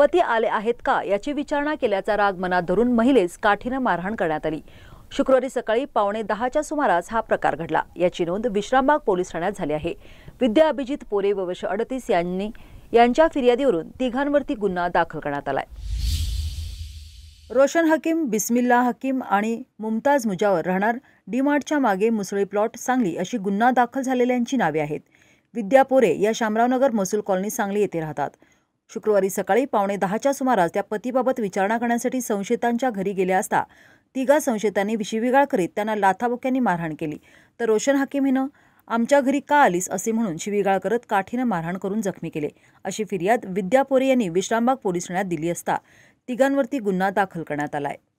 पती आले आहेत का याची विचारणा केल्याचा राग मनात धरून महिलेस काठीनं मारहाण करण्यात आली शुक्रवारी सकाळी पावणे दहाच्या सुमारास हा प्रकार घडला याची नोंद विश्रामबाग पोलीस ठाण्यात झाली आहे विद्या अभिजित पोरे व वर्ष अडतीस यांनी यांच्या फिर्यादीवरून तिघांवरती गुन्हा दाखल करण्यात आलाय रोशन हकीम बिस्मिल्ला हकीम आणि मुमताज मुजावर राहणार डीमार्टच्या मागे मुसळी प्लॉट सांगली अशी गुन्हा दाखल झालेल्यांची नावे आहेत विद्या पोरे या शामरावनगर महसूल कॉलनी सांगली येथे राहतात शुक्रवारी सकाळी पावणे दहाच्या सुमारास त्या पतीबाबत विचारणा करण्यासाठी संशयितांच्या घरी गेल्या असता तिघा संशयितांनी शिवीगाळ करीत त्यांना लाथाबोक्यांनी मारहाण केली तर रोशन हाकीम हिनं आमच्या घरी का आलीस असे म्हणून शिविगाळ करत काठीनं मारहाण करून जखमी केले अशी फिर्याद विद्यापोरे यांनी विश्रामबाग पोलीस ठाण्यात दिली असता तिघांवरती गुन्हा दाखल करण्यात आला आहे